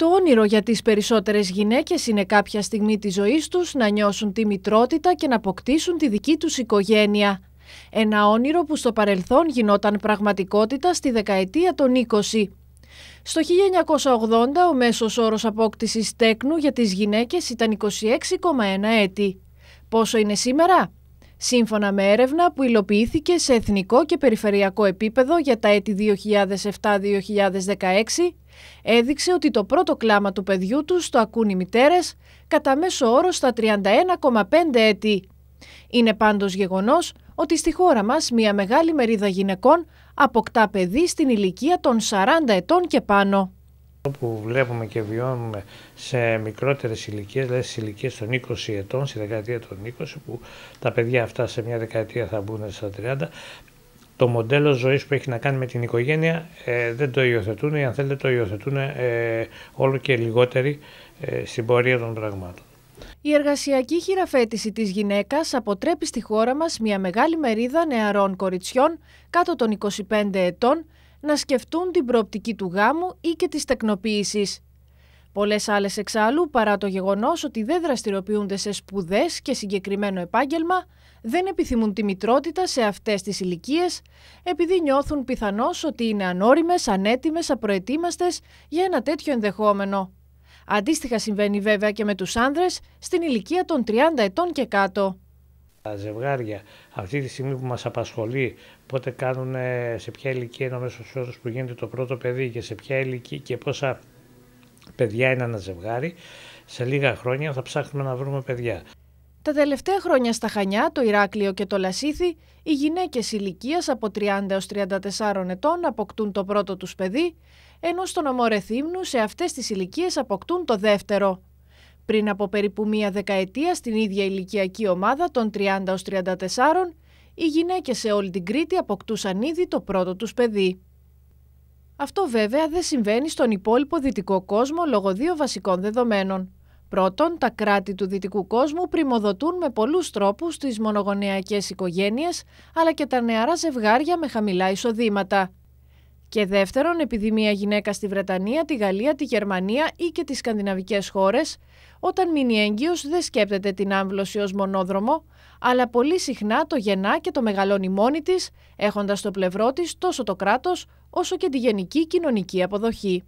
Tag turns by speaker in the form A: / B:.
A: Το όνειρο για τις περισσότερες γυναίκες είναι κάποια στιγμή της ζωής τους να νιώσουν τη μητρότητα και να αποκτήσουν τη δική τους οικογένεια. Ένα όνειρο που στο παρελθόν γινόταν πραγματικότητα στη δεκαετία των 20. Στο 1980 ο μέσος όρος απόκτησης τέκνου για τις γυναίκες ήταν 26,1 έτη. Πόσο είναι σήμερα? σύμφωνα με έρευνα που υλοποιήθηκε σε εθνικό και περιφερειακό επίπεδο για τα έτη 2007-2016, έδειξε ότι το πρώτο κλάμα του παιδιού τους το ακούν οι μητέρες κατά μέσο όρο στα 31,5 έτη. Είναι πάντως γεγονός ότι στη χώρα μας μια μεγάλη μερίδα γυναικών αποκτά παιδί στην ηλικία των 40 ετών και πάνω
B: που βλέπουμε και βιώνουμε σε μικρότερες ηλικίες. δηλαδή στις ηλικίες των 20 ετών, στη δεκαετία των 20, που τα παιδιά αυτά σε μια δεκαετία θα μπουν στα 30, το μοντέλο ζωής που έχει να κάνει με την οικογένεια ε, δεν το υιοθετούν ή αν θέλετε το υιοθετούν ε, όλο και λιγότεροι ε, στην πορεία των πραγμάτων.
A: Η εργασιακή χειραφέτηση της γυναίκας αποτρέπει στη χώρα μας μια μεγάλη μερίδα νεαρών κοριτσιών κάτω των 25 ετών να σκεφτούν την προοπτική του γάμου ή και της τεκνοποίησης. Πολλές άλλες εξάλλου, παρά το γεγονός ότι δεν δραστηριοποιούνται σε σπουδές και συγκεκριμένο επάγγελμα, δεν επιθυμούν τη μητρότητα σε αυτές τις ηλικίες, επειδή νιώθουν πιθανώς ότι είναι ανώριμες, ανέτοιμες, απροετοίμαστες για ένα τέτοιο ενδεχόμενο. Αντίστοιχα συμβαίνει βέβαια και με τους άνδρες στην ηλικία των 30 ετών και κάτω.
B: Τα ζευγάρια αυτή τη στιγμή που μας απασχολεί πότε κάνουν, σε ποια ηλικία είναι ο μέσος όρος που γίνεται το πρώτο παιδί και σε ποια ηλικία και πόσα παιδιά είναι ένα ζευγάρι, σε λίγα χρόνια θα ψάχνουμε να βρούμε παιδιά.
A: Τα τελευταία χρόνια στα Χανιά, το Ηράκλειο και το Λασίθι, οι γυναίκες ηλικίας από 30 έως 34 ετών αποκτούν το πρώτο τους παιδί, ενώ στον Ομορεθύμνου σε αυτές τις ηλικίες αποκτούν το δεύτερο. Πριν από περίπου μία δεκαετία στην ίδια ηλικιακή ομάδα των 30-34, οι γυναίκες σε όλη την Κρήτη αποκτούσαν ήδη το πρώτο τους παιδί. Αυτό βέβαια δεν συμβαίνει στον υπόλοιπο δυτικό κόσμο λόγω δύο βασικών δεδομένων. Πρώτον, τα κράτη του δυτικού κόσμου πρημοδοτούν με πολλούς τρόπους τις μονογονεακές οικογένειες, αλλά και τα νεαρά ζευγάρια με χαμηλά εισοδήματα. Και δεύτερον, επειδή μια γυναίκα στη Βρετανία, τη Γαλλία, τη Γερμανία ή και τις σκανδιναβικές χώρες, όταν μείνει έγκυος, δεν σκέπτεται την άμβλωση ως μονόδρομο, αλλά πολύ συχνά το γεννά και το μεγαλώνει μόνη της, έχοντας στο πλευρό της τόσο το κράτος όσο και τη γενική κοινωνική αποδοχή.